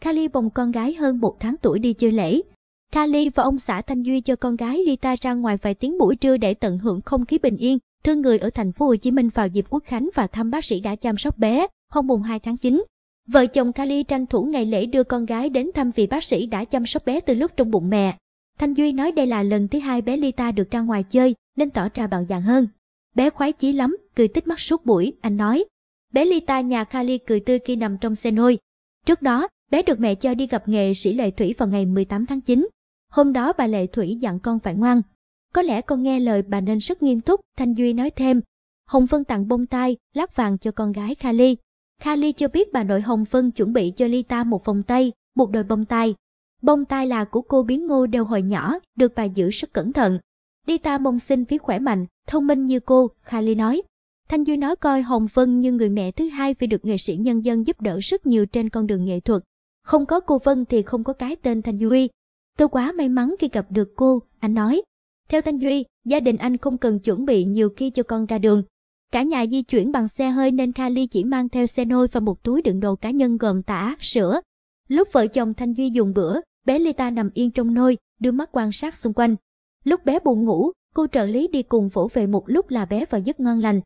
Kali bồng con gái hơn một tháng tuổi đi chơi lễ. Kali và ông xã Thanh Duy cho con gái Lita ra ngoài vài tiếng buổi trưa để tận hưởng không khí bình yên, thương người ở thành phố Hồ Chí Minh vào dịp Quốc khánh và thăm bác sĩ đã chăm sóc bé, hôm mùng 2 tháng 9. Vợ chồng Kali tranh thủ ngày lễ đưa con gái đến thăm vị bác sĩ đã chăm sóc bé từ lúc trong bụng mẹ. Thanh Duy nói đây là lần thứ hai bé Lita được ra ngoài chơi, nên tỏ ra bạo dạn hơn. Bé khoái chí lắm, cười tích mắt suốt buổi, anh nói. Bé Lita nhà Kali cười tươi khi nằm trong xe nôi. Trước đó, Bé được mẹ cho đi gặp nghệ sĩ Lệ Thủy vào ngày 18 tháng 9. Hôm đó bà Lệ Thủy dặn con phải ngoan. Có lẽ con nghe lời bà nên rất nghiêm túc, Thanh Duy nói thêm. Hồng Vân tặng bông tai, lát vàng cho con gái Kali. Kali cho biết bà nội Hồng Vân chuẩn bị cho Lita một vòng tay, một đôi bông tai. Bông tai là của cô biến ngô đều hồi nhỏ, được bà giữ rất cẩn thận. Lita mong xin phía khỏe mạnh, thông minh như cô, Kali nói. Thanh Duy nói coi Hồng Vân như người mẹ thứ hai vì được nghệ sĩ nhân dân giúp đỡ rất nhiều trên con đường nghệ thuật. Không có cô Vân thì không có cái tên Thanh Duy. Tôi quá may mắn khi gặp được cô, anh nói. Theo Thanh Duy, gia đình anh không cần chuẩn bị nhiều khi cho con ra đường. Cả nhà di chuyển bằng xe hơi nên Kali chỉ mang theo xe nôi và một túi đựng đồ cá nhân gồm tả, sữa. Lúc vợ chồng Thanh Duy dùng bữa, bé Lita nằm yên trong nôi, đưa mắt quan sát xung quanh. Lúc bé buồn ngủ, cô trợ lý đi cùng vỗ về một lúc là bé vào giấc ngon lành.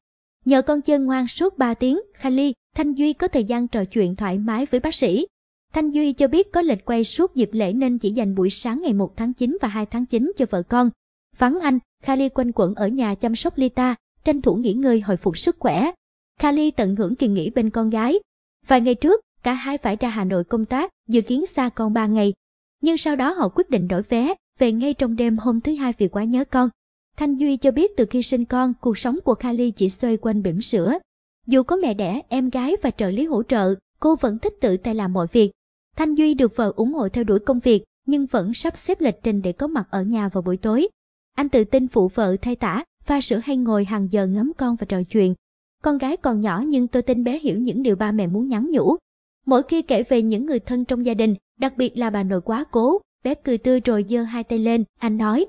Nhờ con chân ngoan suốt 3 tiếng, Kali, Thanh Duy có thời gian trò chuyện thoải mái với bác sĩ. Thanh Duy cho biết có lịch quay suốt dịp lễ nên chỉ dành buổi sáng ngày 1 tháng 9 và 2 tháng 9 cho vợ con. Vắng anh, Kali quanh quẩn ở nhà chăm sóc Lita, tranh thủ nghỉ ngơi hồi phục sức khỏe. Kali tận hưởng kỳ nghỉ bên con gái. Vài ngày trước, cả hai phải ra Hà Nội công tác, dự kiến xa con 3 ngày. Nhưng sau đó họ quyết định đổi vé, về ngay trong đêm hôm thứ hai vì quá nhớ con. Thanh Duy cho biết từ khi sinh con, cuộc sống của Kali chỉ xoay quanh bỉm sữa. Dù có mẹ đẻ, em gái và trợ lý hỗ trợ, cô vẫn thích tự tay làm mọi việc, Thanh Duy được vợ ủng hộ theo đuổi công việc, nhưng vẫn sắp xếp lịch trình để có mặt ở nhà vào buổi tối. Anh tự tin phụ vợ thay tả, pha sữa hay ngồi hàng giờ ngắm con và trò chuyện. Con gái còn nhỏ nhưng tôi tin bé hiểu những điều ba mẹ muốn nhắn nhủ. Mỗi khi kể về những người thân trong gia đình, đặc biệt là bà nội quá cố, bé cười tươi rồi giơ hai tay lên, anh nói,